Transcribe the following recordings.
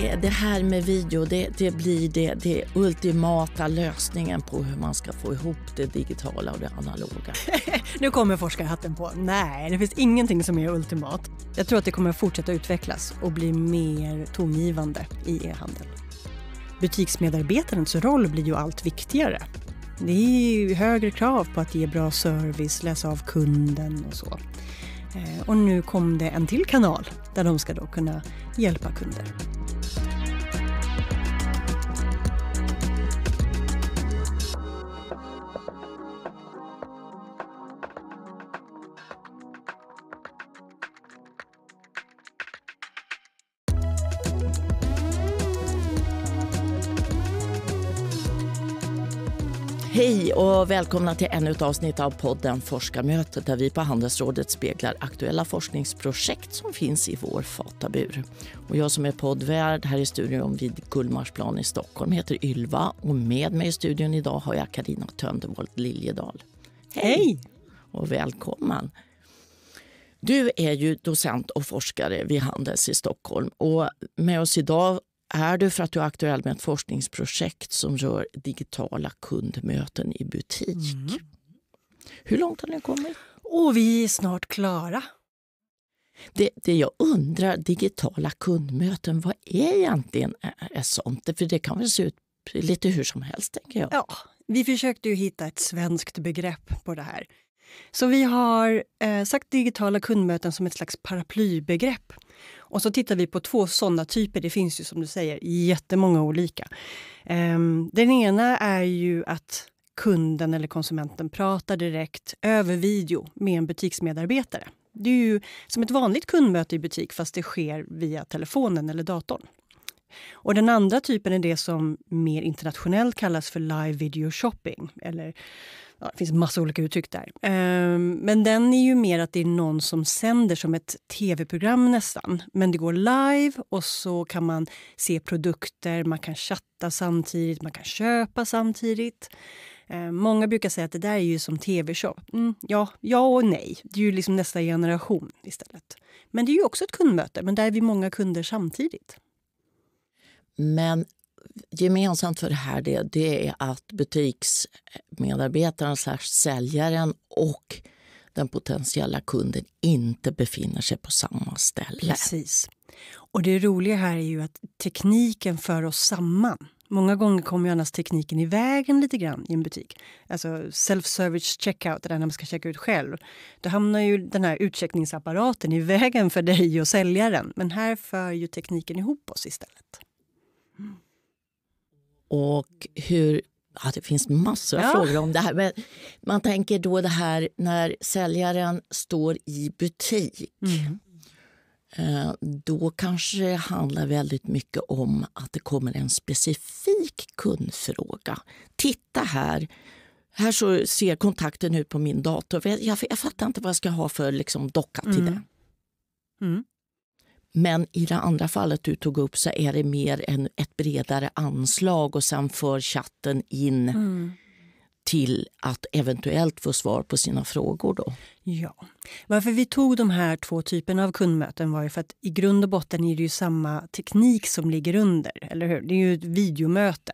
Det, det här med video det, det blir den det ultimata lösningen på hur man ska få ihop det digitala och det analoga. nu kommer forskarhatten på. Nej, det finns ingenting som är ultimat. Jag tror att det kommer fortsätta utvecklas och bli mer tongivande i e handeln Butiksmedarbetarens roll blir ju allt viktigare. Det är ju högre krav på att ge bra service, läsa av kunden och så. Eh, och nu kom det en till kanal där de ska då kunna hjälpa kunder. och välkomna till ännu ett avsnitt av podden Forskarmötet där vi på Handelsrådet speglar aktuella forskningsprojekt som finns i vår fatabur. Och jag som är poddvärd här i studion vid Gullmarsplan i Stockholm heter Ylva och med mig i studion idag har jag Karina Töndevold Liljedahl. Hej! Hej. Och välkommen! Du är ju docent och forskare vid Handels i Stockholm och med oss idag är du för att du är aktuell med ett forskningsprojekt som rör digitala kundmöten i butik. Mm. Hur långt har ni kommit? Och vi är snart klara. Det, det jag undrar, digitala kundmöten, vad är egentligen ett sånt? För det kan väl se ut lite hur som helst, tänker jag. Ja, vi försökte ju hitta ett svenskt begrepp på det här. Så vi har eh, sagt digitala kundmöten som ett slags paraplybegrepp. Och så tittar vi på två sådana typer. Det finns ju som du säger jättemånga olika. Ehm, den ena är ju att kunden eller konsumenten pratar direkt över video med en butiksmedarbetare. Det är ju som ett vanligt kundmöte i butik fast det sker via telefonen eller datorn. Och den andra typen är det som mer internationellt kallas för live video shopping eller Ja, det finns massa olika uttryck där. Ehm, men den är ju mer att det är någon som sänder som ett tv-program nästan. Men det går live och så kan man se produkter, man kan chatta samtidigt, man kan köpa samtidigt. Ehm, många brukar säga att det där är ju som tv show Mm, ja, ja och nej. Det är ju liksom nästa generation istället. Men det är ju också ett kundmöte, men där är vi många kunder samtidigt. Men gemensamt för det här det, det är att butiksmedarbetaren, säljaren och den potentiella kunden inte befinner sig på samma ställe. Precis. Och det roliga här är ju att tekniken för oss samman. Många gånger kommer ju annars tekniken i vägen lite grann i en butik. Alltså self-service checkout, det där när man ska checka ut själv. Då hamnar ju den här utcheckningsapparaten i vägen för dig och säljaren. Men här för ju tekniken ihop oss istället. Och hur, ja, det finns massor av ja. frågor om det här. Men man tänker då det här när säljaren står i butik. Mm. Eh, då kanske det handlar väldigt mycket om att det kommer en specifik kundfråga. Titta här, här så ser kontakten ut på min dator. Jag, jag, jag fattar inte vad jag ska ha för liksom, docka till mm. den. Mm. Men i det andra fallet du tog upp så är det mer en, ett bredare anslag och sen för chatten in mm till att eventuellt få svar på sina frågor. Då. Ja. Varför vi tog de här två typerna av kundmöten var ju för att i grund och botten är det ju samma teknik som ligger under, eller hur? Det är ju ett videomöte.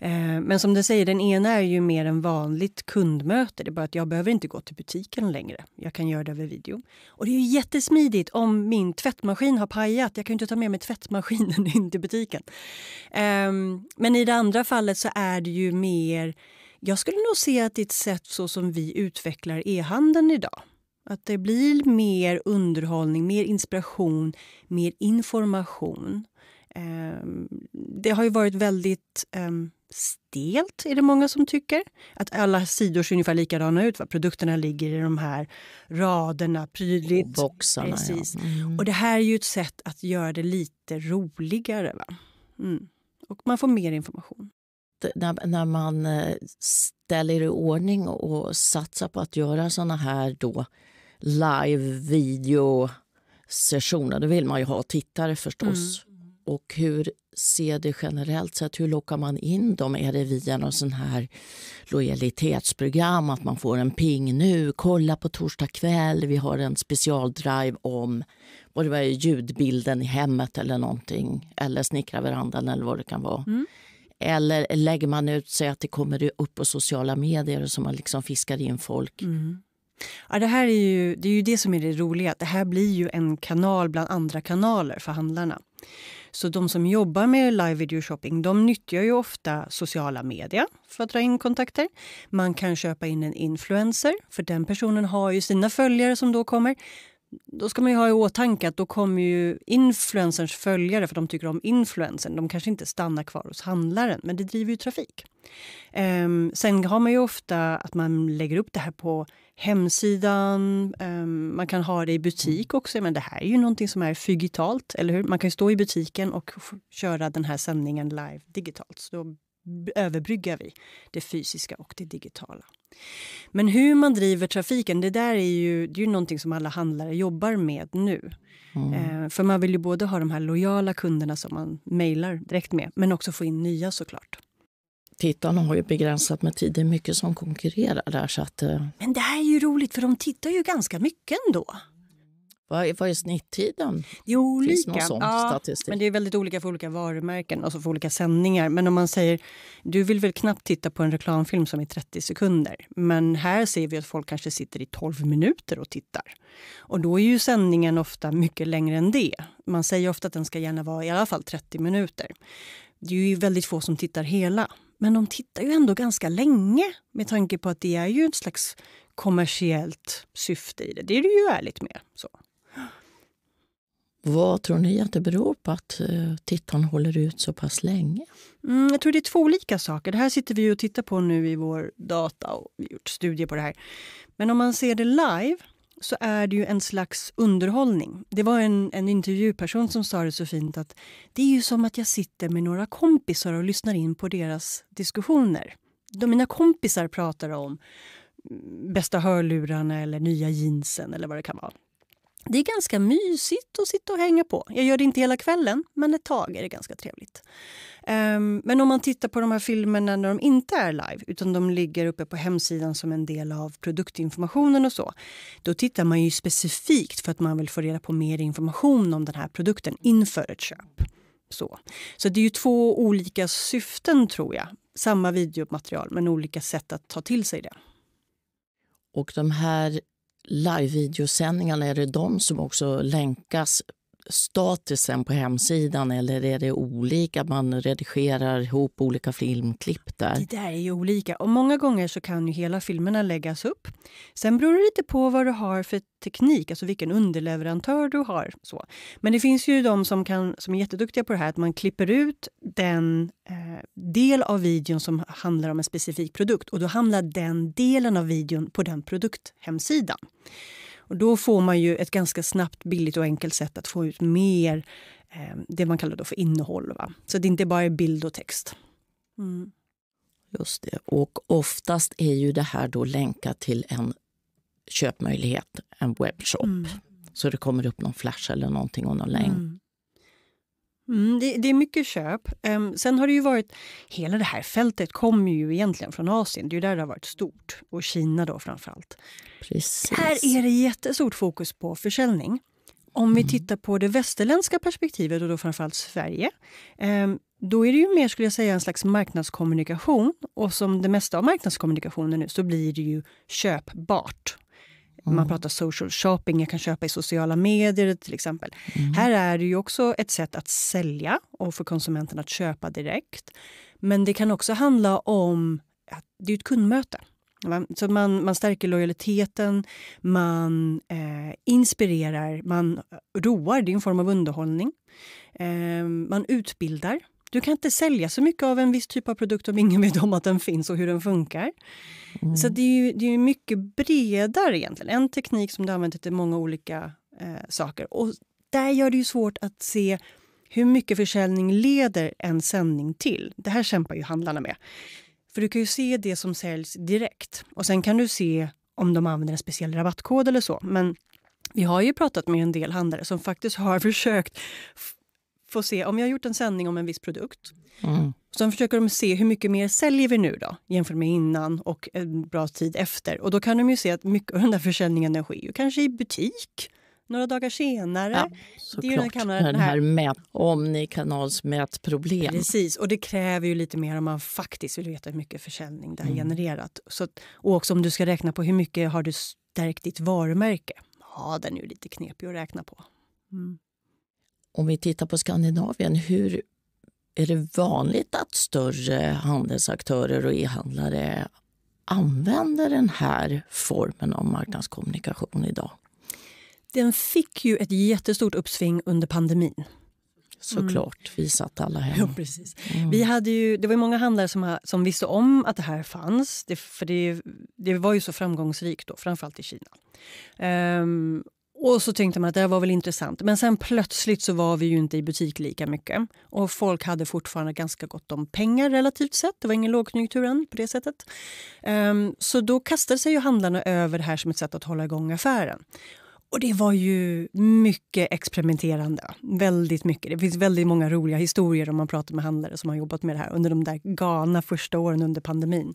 Eh, men som du säger, den ena är ju mer en vanligt kundmöte. Det är bara att jag behöver inte gå till butiken längre. Jag kan göra det över video. Och det är ju jättesmidigt om min tvättmaskin har pajat. Jag kan ju inte ta med mig tvättmaskinen in till butiken. Ehm, men i det andra fallet så är det ju mer jag skulle nog se att det är ett sätt så som vi utvecklar e-handeln idag. Att det blir mer underhållning, mer inspiration, mer information. Ehm, det har ju varit väldigt ehm, stelt, är det många som tycker. Att alla sidor ser ungefär likadana ut. Va? Produkterna ligger i de här raderna prydligt. Och boxarna, Precis. Ja. Mm. Och det här är ju ett sätt att göra det lite roligare. Va? Mm. Och man får mer information när, när man eh, ställer i ordning och satsar på att göra såna här då live video då vill man ju ha tittare förstås. Mm. Och hur ser det generellt sett? Hur lockar man in dem? Är det via någon sån här lojalitetsprogram? Att man får en ping nu, kolla på torsdag kväll, vi har en specialdrive om vad det var, ljudbilden i hemmet eller någonting. Eller snickra verandan eller vad det kan vara. Mm. Eller lägger man ut sig att det kommer upp på sociala medier och så man liksom fiskar in folk? Mm. Ja, det, här är ju, det är ju det som är det roliga. Det här blir ju en kanal bland andra kanaler för handlarna. Så de som jobbar med live video shopping de nyttjar ju ofta sociala medier för att dra in kontakter. Man kan köpa in en influencer, för den personen har ju sina följare som då kommer då ska man ju ha i åtanke att då kommer ju influencerns följare, för de tycker om influencern, de kanske inte stannar kvar hos handlaren, men det driver ju trafik. Um, sen har man ju ofta att man lägger upp det här på hemsidan, um, man kan ha det i butik också. Men det här är ju någonting som är digitalt, eller hur? Man kan ju stå i butiken och köra den här sändningen live digitalt, så då överbryggar vi det fysiska och det digitala. Men hur man driver trafiken, det där är ju, det är ju någonting som alla handlare jobbar med nu. Mm. Eh, för man vill ju både ha de här lojala kunderna som man mejlar direkt med, men också få in nya såklart. Tittarna har ju begränsat med tid, det är mycket som konkurrerar där. Så att, eh, Men det här är ju roligt, för de tittar ju ganska mycket ändå. Vad är, vad är snittiden? Det är olika. ja, Men det är väldigt olika för olika varumärken, alltså för olika sändningar. Men om man säger, du vill väl knappt titta på en reklamfilm som är 30 sekunder. Men här ser vi att folk kanske sitter i 12 minuter och tittar. Och då är ju sändningen ofta mycket längre än det. Man säger ofta att den ska gärna vara i alla fall 30 minuter. Det är ju väldigt få som tittar hela. Men de tittar ju ändå ganska länge med tanke på att det är ju ett slags kommersiellt syfte i det. Det är det ju ärligt med. Så. Vad tror ni att det beror på att eh, tittaren håller ut så pass länge? Mm, jag tror det är två olika saker. Det här sitter vi och tittar på nu i vår data och vi har gjort studier på det här. Men om man ser det live så är det ju en slags underhållning. Det var en, en intervjuperson som sa det så fint att det är ju som att jag sitter med några kompisar och lyssnar in på deras diskussioner. De mina kompisar pratar om mm, bästa hörlurarna eller nya jeansen eller vad det kan vara. Det är ganska mysigt att sitta och hänga på. Jag gör det inte hela kvällen, men ett tag är det ganska trevligt. Um, men om man tittar på de här filmerna när de inte är live utan de ligger uppe på hemsidan som en del av produktinformationen och så, då tittar man ju specifikt för att man vill få reda på mer information om den här produkten inför ett köp. Så, så det är ju två olika syften, tror jag. Samma videomaterial, men olika sätt att ta till sig det. Och de här Livevideosändningarna, är det de som också länkas statusen på hemsidan eller är det olika? Man redigerar ihop olika filmklipp där. Det där är ju olika och många gånger så kan ju hela filmerna läggas upp. Sen beror det lite på vad du har för teknik, alltså vilken underleverantör du har. Så. Men det finns ju de som, kan, som är jätteduktiga på det här att man klipper ut den eh, del av videon som handlar om en specifik produkt och då hamnar den delen av videon på den produkthemsidan. Och då får man ju ett ganska snabbt, billigt och enkelt sätt att få ut mer eh, det man kallar då för innehåll. Va? Så det inte bara är bild och text. Mm. Just det. Och oftast är ju det här då länkat till en köpmöjlighet, en webbshop. Mm. Så det kommer upp någon flash eller någonting och någon länk. Mm. Mm, det, det, är mycket köp. Um, sen har det ju varit... Hela det här fältet kommer ju egentligen från Asien. Det är där det har varit stort. Och Kina då framförallt. Precis. Här är det jättestort fokus på försäljning. Om mm. vi tittar på det västerländska perspektivet och då framförallt Sverige um, då är det ju mer skulle jag säga en slags marknadskommunikation. Och som det mesta av marknadskommunikationen nu så blir det ju köpbart. Mm. Man pratar social shopping, jag kan köpa i sociala medier till exempel. Mm. Här är det ju också ett sätt att sälja och för konsumenten att köpa direkt. Men det kan också handla om att det är ett kundmöte. Så man, man stärker lojaliteten, man eh, inspirerar, man roar, det är en form av underhållning. Eh, man utbildar, du kan inte sälja så mycket av en viss typ av produkt om ingen vet om att den finns och hur den funkar. Mm. Så det är ju det är mycket bredare egentligen. En teknik som du använder till många olika eh, saker. Och där gör det ju svårt att se hur mycket försäljning leder en sändning till. Det här kämpar ju handlarna med. För du kan ju se det som säljs direkt och sen kan du se om de använder en speciell rabattkod eller så. Men vi har ju pratat med en del handlare som faktiskt har försökt får se om jag har gjort en sändning om en viss produkt. Mm. Sen försöker de se hur mycket mer säljer vi nu då jämfört med innan och en bra tid efter. Och då kan de ju se att mycket av den där försäljningen sker ju kanske i butik några dagar senare. Ja, Det är den, kameran, den här, den här omnikanalsmätproblem. Precis, och det kräver ju lite mer om man faktiskt vill veta hur mycket försäljning det har mm. genererat. Så och också om du ska räkna på hur mycket har du stärkt ditt varumärke. Ja, den är ju lite knepig att räkna på. Mm om vi tittar på Skandinavien, hur är det vanligt att större handelsaktörer och e-handlare använder den här formen av marknadskommunikation idag? Den fick ju ett jättestort uppsving under pandemin. Såklart, mm. vi satt alla hemma. Ja, precis. Mm. Vi hade ju, det var många handlare som, som visste om att det här fanns. Det, för det, det var ju så framgångsrikt, då, framförallt i Kina. Um, och så tänkte man att det var väl intressant. Men sen plötsligt så var vi ju inte i butik lika mycket. Och folk hade fortfarande ganska gott om pengar relativt sett. Det var ingen lågkonjunktur än på det sättet. Um, så då kastade sig ju handlarna över det här som ett sätt att hålla igång affären. Och det var ju mycket experimenterande. Väldigt mycket. Det finns väldigt många roliga historier om man pratar med handlare som har jobbat med det här under de där galna första åren under pandemin.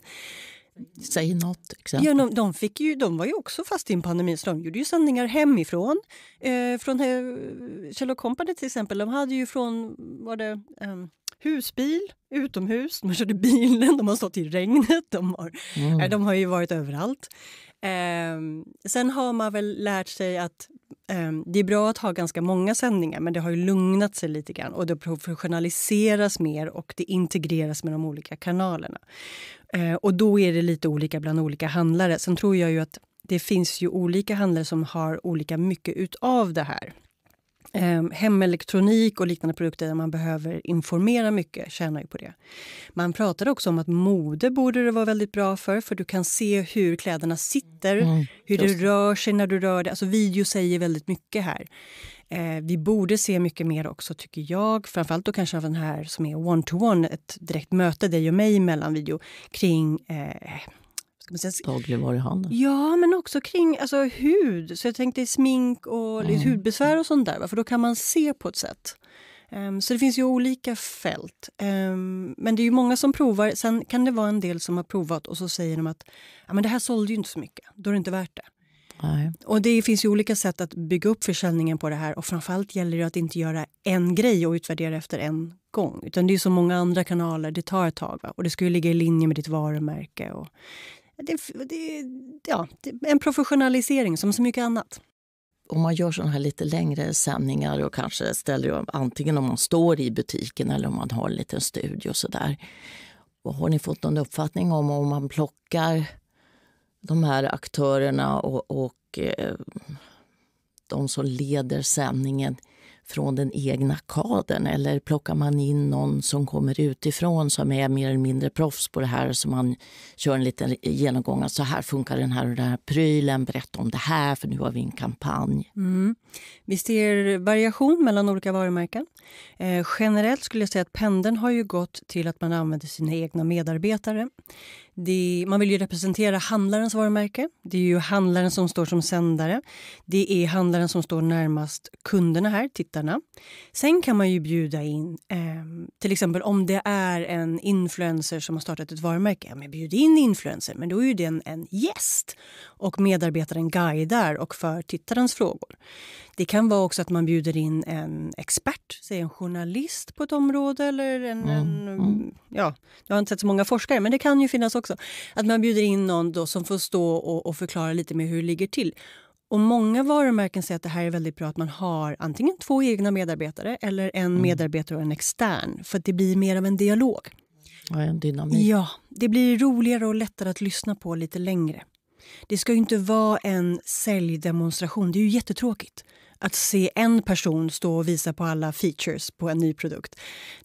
Säg något exempel. Ja, de, de, fick ju, de var ju också fast i en pandemi så de gjorde ju sändningar hemifrån. Eh, från eh, Kjell Company till exempel, de hade ju från var det, eh, husbil utomhus, de körde bilen, de har stått i regnet, de har, mm. eh, de har ju varit överallt. Ehm, sen har man väl lärt sig att ehm, det är bra att ha ganska många sändningar men det har ju lugnat sig lite grann och det professionaliseras mer och det integreras med de olika kanalerna. Eh, och då är det lite olika bland olika handlare. Sen tror jag ju att det finns ju olika handlare som har olika mycket utav det här. Eh, hemelektronik och liknande produkter där man behöver informera mycket tjänar ju på det. Man pratade också om att mode borde det vara väldigt bra för, för du kan se hur kläderna sitter, mm, hur det rör sig när du rör dig. Alltså video säger väldigt mycket här. Eh, vi borde se mycket mer också, tycker jag, framförallt då kanske av den här som är one-to-one, ett direkt möte dig och mig emellan, video, kring eh, Dagligvaruhandeln. Ja, men också kring alltså, hud. Så jag tänkte smink och mm. lite hudbesvär och sånt där. För då kan man se på ett sätt. Um, så det finns ju olika fält. Um, men det är ju många som provar. Sen kan det vara en del som har provat och så säger de att ja, men det här sålde ju inte så mycket. Då är det inte värt det. Nej. Och Det finns ju olika sätt att bygga upp försäljningen på det här och framförallt gäller det att inte göra en grej och utvärdera efter en gång. Utan det är så många andra kanaler, det tar ett tag va? och det ska ju ligga i linje med ditt varumärke. Och det, det, ja, det, en professionalisering som så mycket annat om man gör sådana här lite längre sändningar och kanske ställer antingen om man står i butiken eller om man har en liten studio och sådär. Har ni fått någon uppfattning om om man plockar de här aktörerna och, och eh, de som leder sändningen från den egna kadern? Eller plockar man in någon som kommer utifrån som är mer eller mindre proffs på det här så man kör en liten genomgång. Så här funkar den här och den här prylen, berätta om det här för nu har vi en kampanj. Mm. Vi ser variation mellan olika varumärken. Eh, generellt skulle jag säga att pendeln har ju gått till att man använder sina egna medarbetare. Det, man vill ju representera handlarens varumärke. Det är ju handlaren som står som sändare. Det är handlaren som står närmast kunderna här, tittarna. Sen kan man ju bjuda in, eh, till exempel om det är en influencer som har startat ett varumärke, ja, men bjud in influencer, men då är ju den en gäst och medarbetaren guidar och för tittarens frågor. Det kan vara också att man bjuder in en expert, säg en journalist på ett område. Eller en, mm. en ja, jag har inte sett så många forskare, men det kan ju finnas också. Att man bjuder in någon som får stå och, och förklara lite mer hur det ligger till. Och Många varumärken säger att det här är väldigt bra att man har antingen två egna medarbetare eller en mm. medarbetare och en extern, för det blir mer av en dialog. Ja, en dynamik. Ja, det blir roligare och lättare att lyssna på lite längre. Det ska ju inte vara en säljdemonstration, det är ju jättetråkigt att se en person stå och visa på alla features på en ny produkt,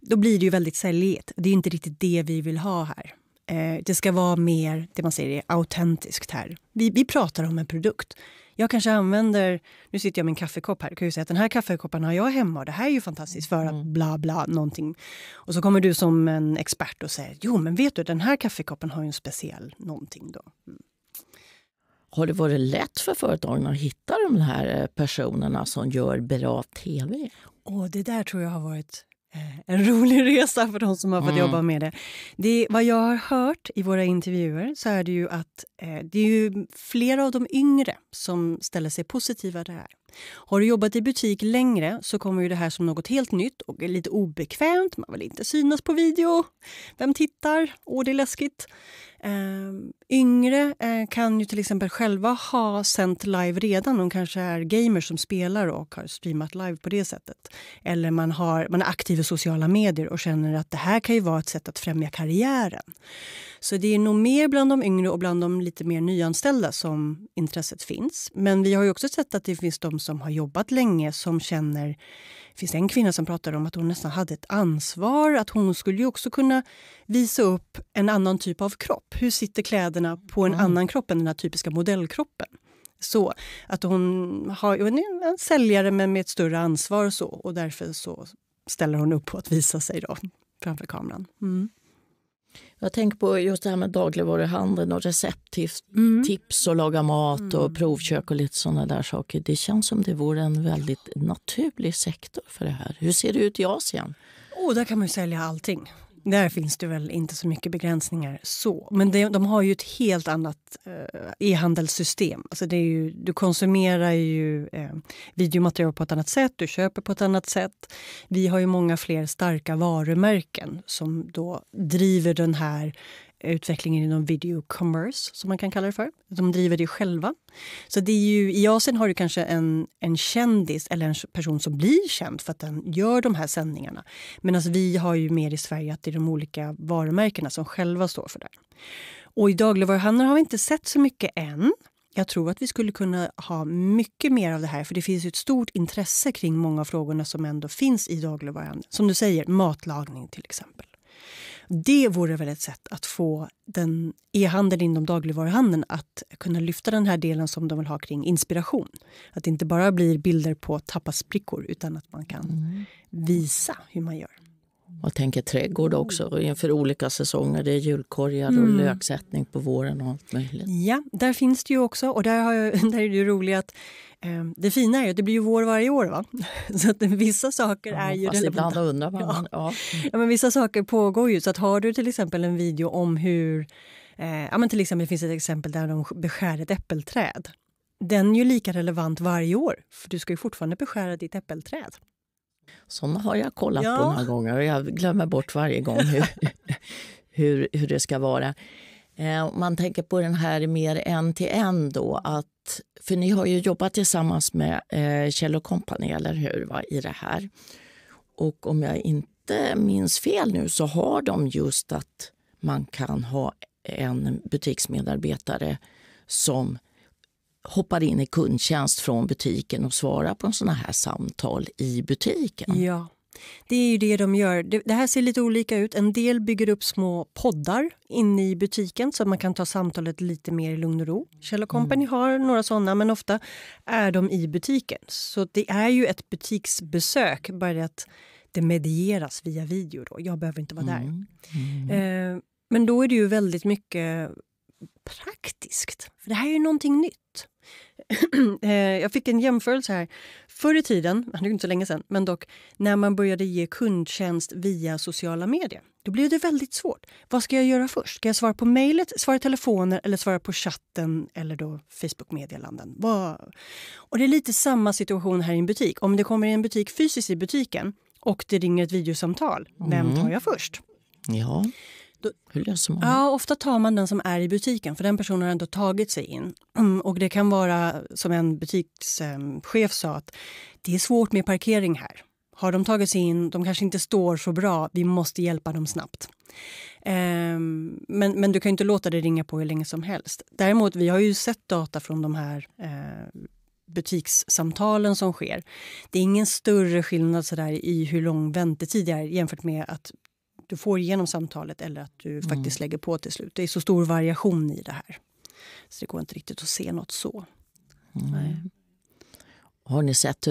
då blir det ju väldigt säljigt. Det är inte riktigt det vi vill ha här. Eh, det ska vara mer det man säger är autentiskt här. Vi, vi pratar om en produkt. Jag kanske använder... Nu sitter jag med en kaffekopp här. Kan ju säga att den här kaffekoppen har jag hemma och det här är ju fantastiskt för att mm. bla bla någonting. Och så kommer du som en expert och säger jo men vet du den här kaffekoppen har ju en speciell någonting då. Mm. Har det varit lätt för företagen att hitta de här eh, personerna som gör bra tv? Och det där tror jag har varit eh, en rolig resa för de som har fått mm. jobba med det. det. Vad jag har hört i våra intervjuer så är det ju att eh, det är ju flera av de yngre som ställer sig positiva till det här. Har du jobbat i butik längre så kommer ju det här som något helt nytt och är lite obekvämt. Man vill inte synas på video. Vem tittar? Åh, det är läskigt. Ehm, yngre eh, kan ju till exempel själva ha sänt live redan. De kanske är gamers som spelar och har streamat live på det sättet. Eller man, har, man är aktiv i sociala medier och känner att det här kan ju vara ett sätt att främja karriären. Så det är nog mer bland de yngre och bland de lite mer nyanställda som intresset finns. Men vi har ju också sett att det finns de som har jobbat länge som känner... Det finns en kvinna som pratar om att hon nästan hade ett ansvar. Att hon skulle ju också kunna visa upp en annan typ av kropp. Hur sitter kläderna på en mm. annan kropp än den här typiska modellkroppen? Så att hon har, hon är en säljare men med ett större ansvar och så och därför så ställer hon upp på att visa sig då framför kameran. Mm. Jag tänker på just det här med dagligvaruhandeln och recepttips mm. tips och laga mat mm. och provkök och lite sådana där saker. Det känns som det vore en väldigt naturlig sektor för det här. Hur ser det ut i Asien? Oh, där kan man ju sälja allting. Där finns det väl inte så mycket begränsningar. så. Men det, de har ju ett helt annat eh, e-handelssystem. Alltså du konsumerar ju eh, videomaterial på ett annat sätt, du köper på ett annat sätt. Vi har ju många fler starka varumärken som då driver den här utvecklingen inom video commerce, som man kan kalla det för. De driver det själva. Så det är ju, I Asien har du kanske en, en kändis eller en person som blir känd för att den gör de här sändningarna. Medan alltså, vi har ju mer i Sverige att det är de olika varumärkena som själva står för det. Och i dagligvaruhandeln har vi inte sett så mycket än. Jag tror att vi skulle kunna ha mycket mer av det här för det finns ett stort intresse kring många av frågorna som ändå finns i dagligvaruhandeln. Som du säger, matlagning till exempel. Det vore väl ett sätt att få den e-handeln inom dagligvaruhandeln att kunna lyfta den här delen som de vill ha kring inspiration. Att det inte bara blir bilder på tapasbrickor utan att man kan mm. visa hur man gör och tänker trädgård mm. också inför olika säsonger. Det är julkorgar och mm. löksättning på våren och allt möjligt. Ja, där finns det ju också och där, jag, där är det ju roligt att eh, det fina är ju att det blir ju vår varje år. Va? Så att vissa saker ja, är ju... Fast ibland undrar man. Ja. Ja. ja. men vissa saker pågår ju. Så att har du till exempel en video om hur... Eh, ja, men till exempel, det finns ett exempel där de beskär ett äppelträd den är ju lika relevant varje år, för du ska ju fortfarande beskära ditt äppelträd. Sådana har jag kollat ja. på några gånger och jag glömmer bort varje gång hur, hur, hur det ska vara. Eh, man tänker på den här mer en till en då, att, för ni har ju jobbat tillsammans med eh, Kjell Company, eller hur, va, i det här. Och om jag inte minns fel nu så har de just att man kan ha en butiksmedarbetare som hoppar in i kundtjänst från butiken och svarar på sådana här samtal i butiken. Ja. Det är ju det de gör. Det här ser lite olika ut. En del bygger upp små poddar inne i butiken så att man kan ta samtalet lite mer i lugn och ro. Kjell mm. Company mm. har några såna, men ofta är de i butiken. Så det är ju ett butiksbesök, bara det att det medieras via video. Då. Jag behöver inte vara mm. där. Mm. mm. Eh, men då är det ju väldigt mycket praktiskt. För det här är ju någonting nytt. Eh, jag fick en jämförelse här. Förr i tiden, det är inte så länge sedan, men dock, när man började ge kundtjänst via sociala medier, då blev det väldigt svårt. Vad ska jag göra först? Ska jag svara på mejlet, svara i telefoner eller svara på chatten eller då Facebook-meddelanden? Och det är lite samma situation här i en butik. Om det kommer en butik fysiskt i butiken och det ringer ett videosamtal, mm. vem tar jag först? Ja. Då, Hur löser man det? Ja, ofta tar man den som är i butiken för den personen har ändå tagit sig in. Mm, och det kan vara, som en butikschef sa, att det är svårt med parkering här. Har de tagit sig in, de kanske inte står så bra, vi måste hjälpa dem snabbt. Ehm, men, men du kan inte låta det ringa på hur länge som helst. Däremot, vi har ju sett data från de här eh, butikssamtalen som sker. Det är ingen större skillnad så där i hur lång väntetid det är jämfört med att du får igenom samtalet eller att du mm. faktiskt lägger på till slut. Det är så stor variation i det här. Så det går inte riktigt att se något så. Mm. Har ni sett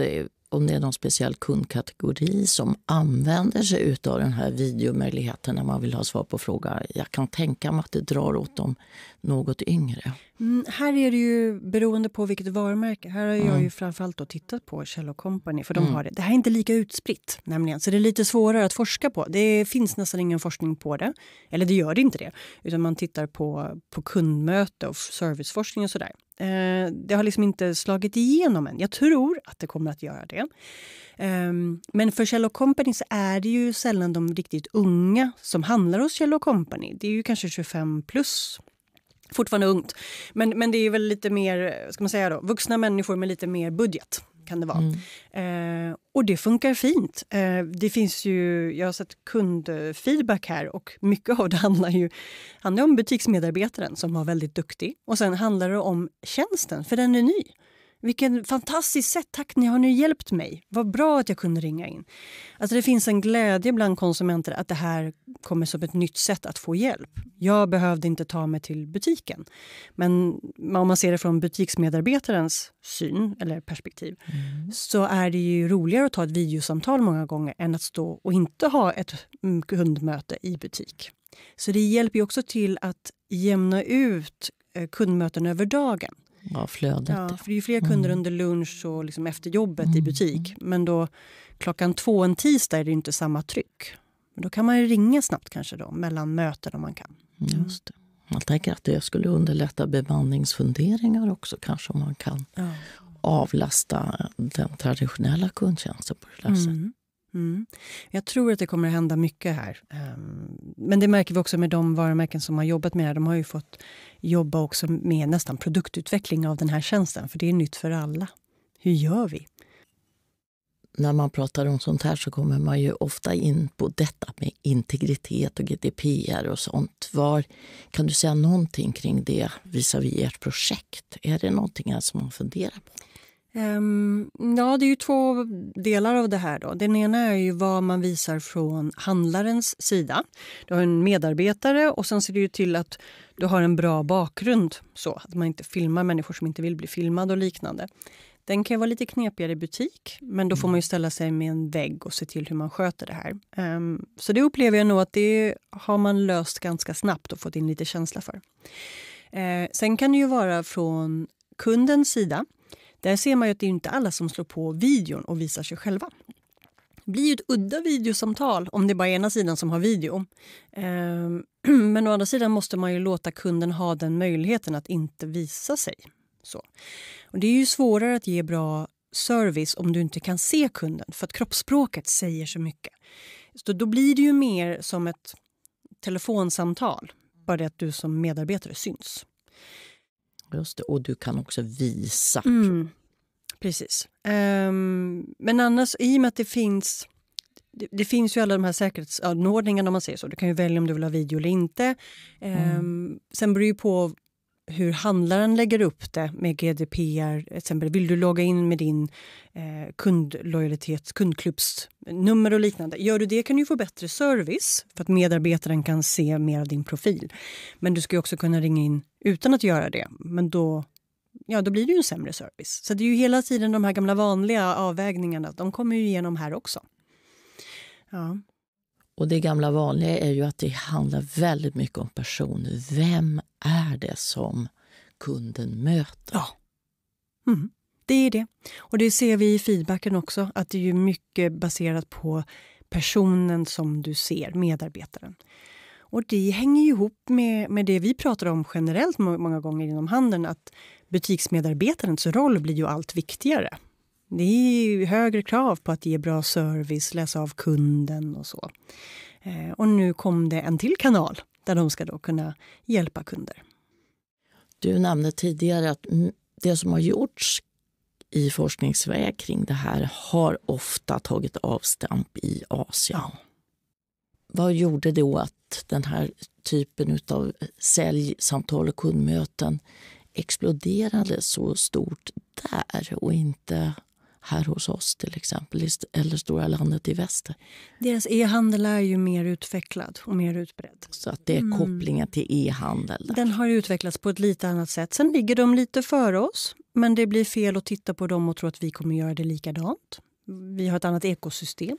om det är någon speciell kundkategori som använder sig av den här videomöjligheten när man vill ha svar på fråga. Jag kan tänka mig att det drar åt de något yngre. Mm, här är det ju beroende på vilket varumärke. Här har mm. jag ju framförallt då tittat på Kjell Company för de mm. har det. Det här är inte lika utspritt nämligen, så det är lite svårare att forska på. Det finns nästan ingen forskning på det, eller det gör det inte det, utan man tittar på, på kundmöte och serviceforskning och sådär. Eh, det har liksom inte slagit igenom än. Jag tror att det kommer att göra det. Ehm, men för Kjell Company så är det ju sällan de riktigt unga som handlar hos Kjell Company. Det är ju kanske 25 plus. Fortfarande ungt, men, men det är väl lite mer eh, ska man säga då, vuxna människor med lite mer budget kan det vara. Mm. Eh, och det funkar fint. Eh, det finns ju, jag har sett kundfeedback här och mycket av det handlar ju handlar om butiksmedarbetaren som var väldigt duktig. Och sen handlar det om tjänsten, för den är ny. Vilken fantastiskt sätt! Tack, ni har nu hjälpt mig. Vad bra att jag kunde ringa in. Alltså det finns en glädje bland konsumenter att det här kommer som ett nytt sätt att få hjälp. Jag behövde inte ta mig till butiken. Men om man ser det från butiksmedarbetarens syn eller perspektiv mm. så är det ju roligare att ta ett videosamtal många gånger än att stå och inte ha ett mm, kundmöte i butik. Så det hjälper ju också till att jämna ut eh, kundmöten över dagen. Ja, flödet. Ja, för det är ju fler kunder mm. under lunch och liksom efter jobbet mm. i butik. Men då klockan två en tisdag är det inte samma tryck. Men då kan man ringa snabbt kanske då, mellan möten om man kan. Mm. Just det. Man tänker att det skulle underlätta bemanningsfunderingar också kanske om man kan ja. avlasta den traditionella kundtjänsten på det där mm. sättet. Mm. Jag tror att det kommer att hända mycket här. Ehm, men det märker vi också med de varumärken som har jobbat med det. här. De har ju fått jobba också med nästan produktutveckling av den här tjänsten, för det är nytt för alla. Hur gör vi? När man pratar om sånt här så kommer man ju ofta in på detta med integritet och GDPR och sånt. Var, kan du säga någonting kring det visavi ert projekt? Är det någonting som man funderar på? Um, ja, det är ju två delar av det här. Då. Den ena är ju vad man visar från handlarens sida. Du har en medarbetare och sen ser du till att du har en bra bakgrund. så Att man inte filmar människor som inte vill bli filmade och liknande. Den kan vara lite knepigare i butik, men då får man ju mm. ställa sig med en vägg och se till hur man sköter det här. Um, så det upplever jag nog att det har man löst ganska snabbt och fått in lite känsla för. Uh, sen kan det ju vara från kundens sida. Där ser man ju att det är inte alla som slår på videon och visar sig själva. Det blir ju ett udda videosamtal om det är bara ena sidan som har video. Ehm, men å andra sidan måste man ju låta kunden ha den möjligheten att inte visa sig. Så. Och det är ju svårare att ge bra service om du inte kan se kunden för att kroppsspråket säger så mycket. Så då blir det ju mer som ett telefonsamtal, bara det att du som medarbetare syns. Just det, och du kan också visa. Mm. Precis. Um, men annars, i och med att det finns det, det, finns ju alla de här säkerhetsanordningarna man säger så. Du kan ju välja om du vill ha video eller inte. Mm. Ehm, sen beror det ju på hur handlaren lägger upp det med GDPR. Exempel, vill du logga in med din eh, kundlojalitets, kundklubbsnummer och liknande. Gör du det kan du få bättre service för att medarbetaren kan se mer av din profil. Men du ska också kunna ringa in utan att göra det. Men då, ja, då blir det ju en sämre service. Så det är ju hela tiden de här gamla vanliga avvägningarna. De kommer ju igenom här också. Ja. Och det gamla vanliga är ju att det handlar väldigt mycket om person. Vem är det som kunden möter? Ja. Mm, det är det. Och det ser vi i feedbacken också, att det är mycket baserat på personen som du ser, medarbetaren. Och det hänger ihop med, med det vi pratar om generellt många gånger inom handeln, att butiksmedarbetarens roll blir ju allt viktigare. Det är högre krav på att ge bra service, läsa av kunden och så. Eh, och nu kom det en till kanal där de ska då kunna hjälpa kunder. Du nämnde tidigare att det som har gjorts i forskningsväg kring det här har ofta tagit avstamp i Asien. Vad gjorde då att den här typen av säljsamtal och kundmöten exploderade så stort där och inte här hos oss till exempel, eller stora landet i väster. Deras e-handel är ju mer utvecklad och mer utbredd. Så att det är mm. kopplingen till e-handel. Den har utvecklats på ett lite annat sätt. Sen ligger de lite före oss, men det blir fel att titta på dem och tro att vi kommer göra det likadant. Vi har ett annat ekosystem.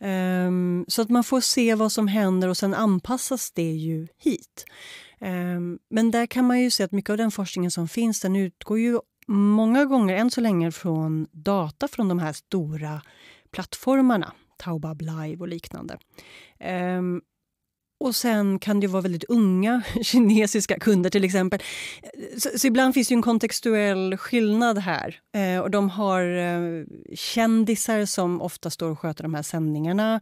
Um, så att man får se vad som händer och sen anpassas det ju hit. Um, men där kan man ju se att mycket av den forskningen som finns den utgår ju många gånger än så länge från data från de här stora plattformarna, Taobab Live och liknande. Um, och sen kan det vara väldigt unga kinesiska kunder till exempel. Så, så ibland finns en kontextuell skillnad här. Eh, och de har eh, kändisar som ofta står och sköter de här sändningarna.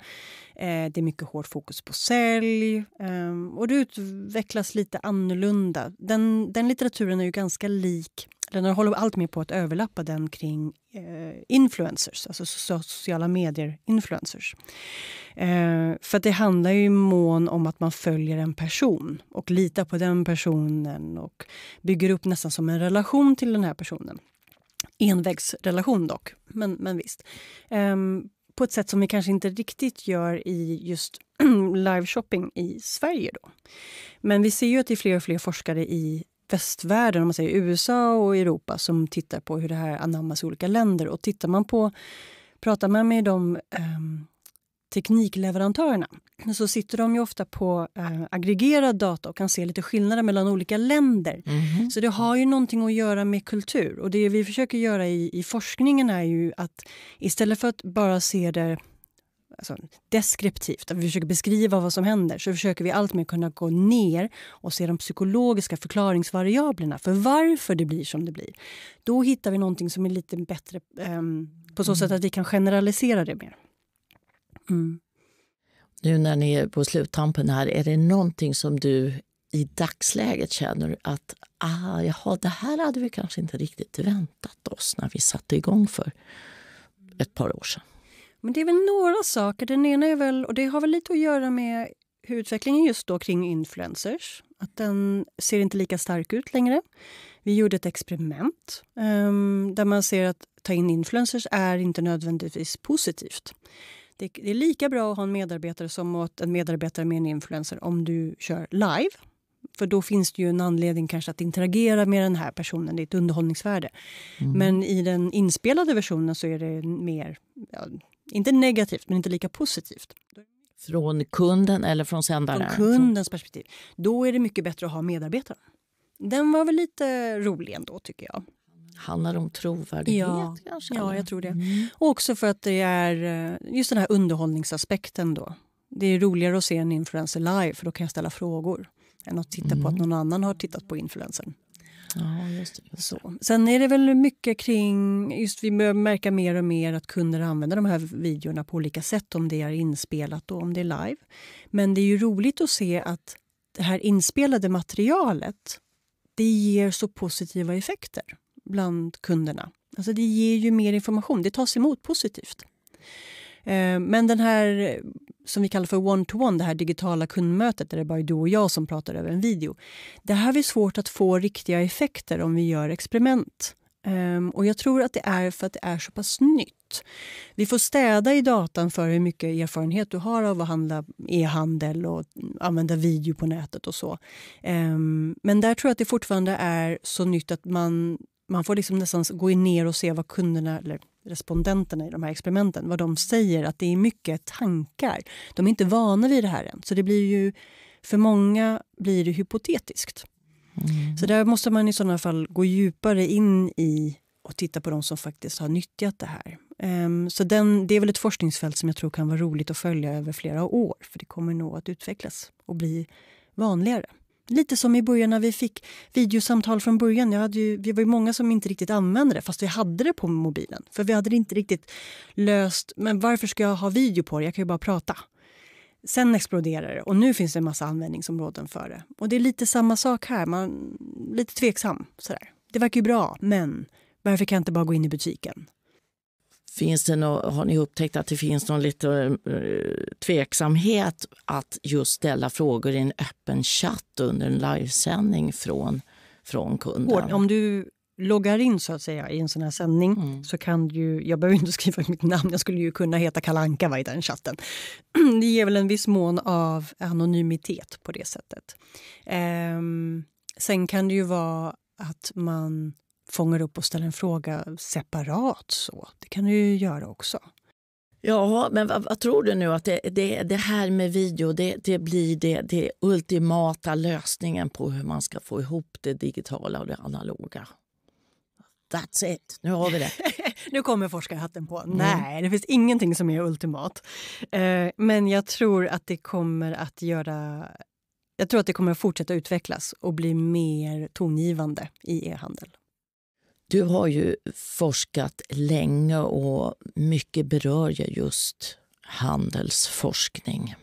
Eh, det är mycket hårt fokus på sälj ehm, och det utvecklas lite annorlunda. Den, den litteraturen är ju ganska lik den håller allt mer på att överlappa den kring eh, influencers, alltså sociala medier-influencers. Eh, för det handlar ju mån om att man följer en person och litar på den personen och bygger upp nästan som en relation till den här personen. Envägsrelation dock, men, men visst. Eh, på ett sätt som vi kanske inte riktigt gör i just liveshopping i Sverige. Då. Men vi ser ju att det är fler och fler forskare i västvärlden, om man säger USA och Europa, som tittar på hur det här anammas i olika länder. Och tittar man på, pratar man med de eh, teknikleverantörerna så sitter de ju ofta på eh, aggregerad data och kan se lite skillnader mellan olika länder. Mm. Så det har ju någonting att göra med kultur. Och det vi försöker göra i, i forskningen är ju att istället för att bara se det alltså, deskriptivt, att vi försöker beskriva vad som händer, så försöker vi alltmer kunna gå ner och se de psykologiska förklaringsvariablerna för varför det blir som det blir. Då hittar vi någonting som är lite bättre um, på så mm. sätt att vi kan generalisera det mer. Mm. Nu när ni är på sluttampen här, är det någonting som du i dagsläget känner att ah, jaha, det här hade vi kanske inte riktigt väntat oss när vi satte igång för ett par år sedan? Men det är väl några saker. Den ena är väl, och det har väl lite att göra med utvecklingen just då kring influencers. Att den ser inte lika stark ut längre. Vi gjorde ett experiment um, där man ser att ta in influencers är inte nödvändigtvis positivt. Det, det är lika bra att ha en medarbetare som att en medarbetare med en influencer om du kör live. För då finns det ju en anledning kanske att interagera med den här personen. Det är ett underhållningsvärde. Mm. Men i den inspelade versionen så är det mer ja, inte negativt, men inte lika positivt. Från kunden eller från sändaren? Från kundens perspektiv. Då är det mycket bättre att ha medarbetaren. Den var väl lite rolig ändå, tycker jag. Handlar om trovärdighet ja, kanske? Ja, jag tror det. Mm. Och också för att det är eh, just den här underhållningsaspekten då. Det är roligare att se en influencer live för då kan jag ställa frågor än att titta mm. på att mm. någon annan har tittat på influencern. Ja, just det, Så. Sen är det väl mycket kring... just Vi märker mer och mer att kunder använder de här videorna på olika sätt om det är inspelat och om det är live. Men det är ju roligt att se att det här inspelade materialet det ger så positiva effekter bland kunderna. Alltså det ger ju mer information, det tas emot positivt. Eh, men den här som vi kallar för one-to-one, -one, det här digitala kundmötet där det bara är du och jag som pratar över en video. Det här är svårt att få riktiga effekter om vi gör experiment. Um, och jag tror att det är för att det är så pass nytt. Vi får städa i datan för hur mycket erfarenhet du har av att handla e-handel och använda video på nätet och så. Um, men där tror jag att det fortfarande är så nytt att man, man får liksom nästan gå ner och se vad kunderna, eller respondenterna i de här experimenten, vad de säger att det är mycket tankar. De är inte vana vid det här än, så det blir ju för många blir det hypotetiskt. Mm. Så där måste man i sådana fall gå djupare in i och titta på de som faktiskt har nyttjat det här. Um, så den, det är väl ett forskningsfält som jag tror kan vara roligt att följa över flera år för det kommer nog att utvecklas och bli vanligare lite som i början när vi fick videosamtal från början. Jag hade ju, vi var ju många som inte riktigt använde det fast vi hade det på mobilen. För vi hade det inte riktigt löst. Men varför ska jag ha video på det? Jag kan ju bara prata. Sen exploderade det och nu finns det en massa användningsområden för det. Och det är lite samma sak här. Man lite tveksam sådär. Det verkar ju bra, men varför kan jag inte bara gå in i butiken? Finns det no har ni upptäckt att det finns någon liten eh, tveksamhet att just ställa frågor i en öppen chatt under en livesändning från, från kunden? Om du loggar in så att säga i en sån här sändning mm. så kan du, jag behöver inte skriva mitt namn, jag skulle ju kunna heta Kalanka i den chatten. Det ger väl en viss mån av anonymitet på det sättet. Um, sen kan det ju vara att man fångar upp och ställer en fråga separat. så. Det kan du ju göra också. Ja, men vad, vad tror du nu att det, det, det här med video det, det blir det, det ultimata lösningen på hur man ska få ihop det digitala och det analoga? That's it, nu har vi det. nu kommer forskarhatten på. Mm. Nej, det finns ingenting som är ultimat. Eh, men jag tror att det kommer att göra... Jag tror att det kommer att fortsätta utvecklas och bli mer tongivande i e-handel. Du har ju forskat länge och mycket berör ju just handelsforskning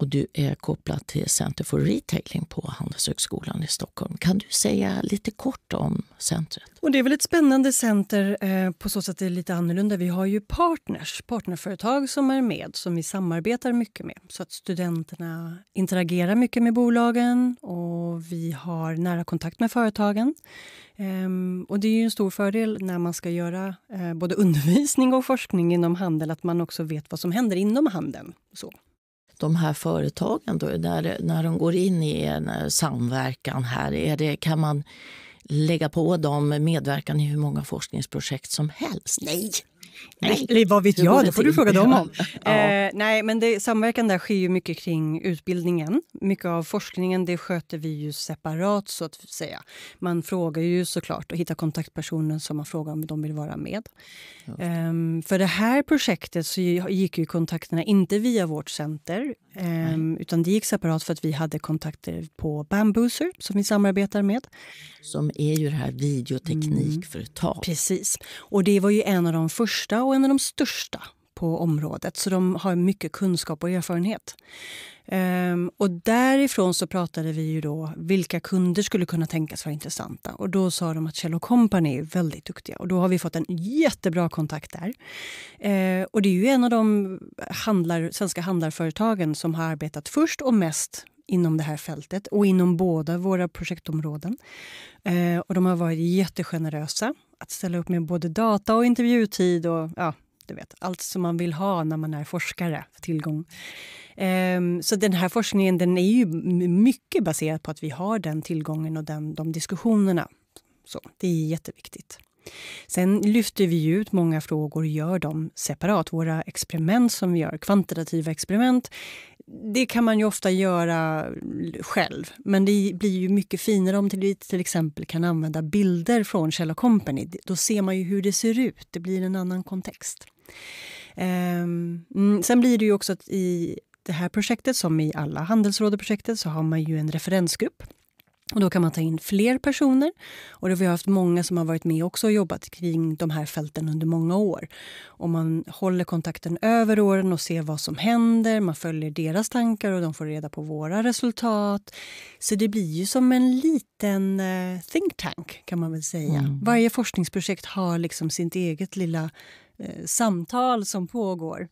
och du är kopplad till Center for Retailing på Handelshögskolan i Stockholm. Kan du säga lite kort om centret? Och det är väl ett spännande center eh, på så sätt att det är lite annorlunda. Vi har ju partners, partnerföretag som är med, som vi samarbetar mycket med så att studenterna interagerar mycket med bolagen och vi har nära kontakt med företagen. Ehm, och det är ju en stor fördel när man ska göra eh, både undervisning och forskning inom handel att man också vet vad som händer inom handeln. Så de här företagen då, när, när de går in i en eh, samverkan här? Är det, kan man lägga på dem medverkan i hur många forskningsprojekt som helst? Nej, Nej, vad vet jag, det får du fråga dem om. Ja. Eh, nej, men det, samverkan där sker ju mycket kring utbildningen. Mycket av forskningen det sköter vi ju separat, så att säga. Man frågar ju såklart och hittar kontaktpersoner som man frågar om de vill vara med. Ja. Eh, för det här projektet så gick ju kontakterna inte via vårt center eh, utan det gick separat för att vi hade kontakter på Bambuser som vi samarbetar med. Som är ju det här videoteknikföretaget. Mm. Precis. Och det var ju en av de första största och en av de största på området. Så de har mycket kunskap och erfarenhet. Um, och därifrån så pratade vi ju då vilka kunder skulle kunna tänkas vara intressanta. Och då sa de att Kjell Company är väldigt duktiga och då har vi fått en jättebra kontakt där. Uh, och det är ju en av de handlar, svenska handlarföretagen som har arbetat först och mest inom det här fältet och inom båda våra projektområden. Eh, och de har varit jättegenerösa att ställa upp med både data och intervjutid och ja, du vet, allt som man vill ha när man är forskare. tillgång. Um, så den här forskningen den är ju mycket baserad på att vi har den tillgången och den, de diskussionerna. Så Det är jätteviktigt. Sen lyfter vi ut många frågor och gör dem separat. Våra experiment som vi gör, kvantitativa experiment, det kan man ju ofta göra själv, men det blir ju mycket finare om vi till exempel kan använda bilder från Kjell Company. Då ser man ju hur det ser ut, det blir en annan kontext. Ehm, mm, sen blir det ju också att i det här projektet, som i alla handelsrådeprojektet, så har man ju en referensgrupp och då kan man ta in fler personer. Och det har vi haft många som har varit med också och jobbat kring de här fälten under många år. Och man håller kontakten över åren och ser vad som händer. Man följer deras tankar och de får reda på våra resultat. Så det blir ju som en liten eh, think tank kan man väl säga. Mm. Varje forskningsprojekt har liksom sitt eget lilla eh, samtal som pågår.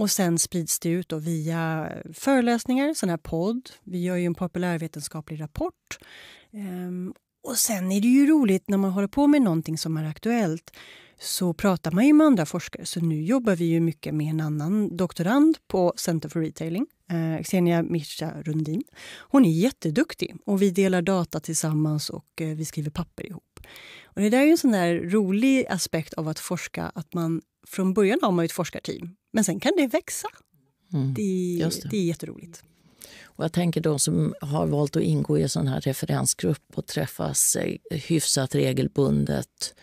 Och sen sprids det ut via föreläsningar, sån här podd. Vi gör ju en populärvetenskaplig rapport. Ehm, och sen är det ju roligt när man håller på med någonting som är aktuellt så pratar man ju med andra forskare. Så nu jobbar vi ju mycket med en annan doktorand på Center for Retailing, eh, Xenia Mirza Rundin. Hon är jätteduktig och vi delar data tillsammans och eh, vi skriver papper ihop. Och det där är en sån rolig aspekt av att forska, att man från början har man ett forskarteam men sen kan det växa. Mm. Det, det. det är jätteroligt. Och jag tänker de som har valt att ingå i en sån här referensgrupp och träffas eh, hyfsat regelbundet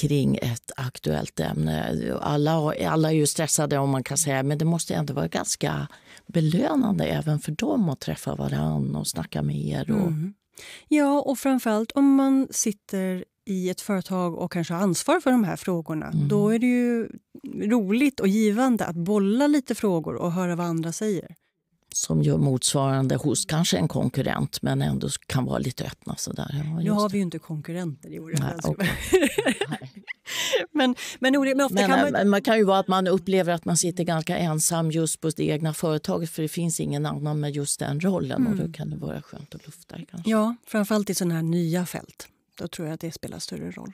kring ett aktuellt ämne. Alla, alla är ju stressade, om man kan säga, men det måste ändå vara ganska belönande även för dem att träffa varann och snacka med er. Och... Mm. Ja, och framförallt om man sitter i ett företag och kanske har ansvar för de här frågorna. Mm. Då är det ju roligt och givande att bolla lite frågor och höra vad andra säger. Som gör motsvarande hos kanske en konkurrent men ändå kan vara lite öppna. Sådär. Ja, nu har vi ju inte konkurrenter i år. Nej, okay. Nej. men, men, men, ofta men, kan man... man kan ju vara att man upplever att man sitter ganska ensam just på det egna företaget för det finns ingen annan med just den rollen mm. och då mm. kan det vara skönt att lufta. Kanske. Ja, framförallt i sådana här nya fält. Då tror jag att det spelar större roll.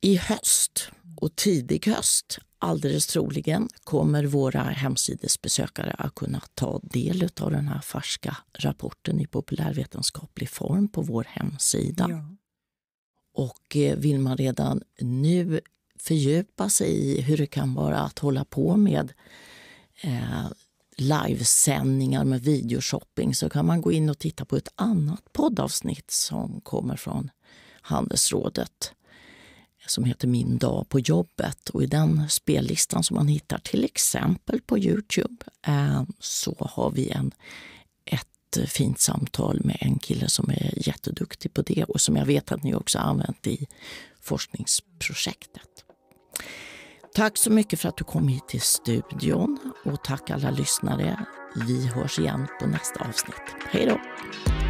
I höst och tidig höst, alldeles troligen, kommer våra hemsidesbesökare att kunna ta del av den här färska rapporten i populärvetenskaplig form på vår hemsida. Ja. Och eh, vill man redan nu fördjupa sig i hur det kan vara att hålla på med eh, livesändningar med videoshopping så kan man gå in och titta på ett annat poddavsnitt som kommer från Handelsrådet som heter Min dag på jobbet. Och I den spellistan som man hittar till exempel på Youtube eh, så har vi en ett fint samtal med en kille som är jätteduktig på det och som jag vet att ni också har använt i forskningsprojektet. Tack så mycket för att du kom hit till studion och tack alla lyssnare. Vi hörs igen på nästa avsnitt. Hej då!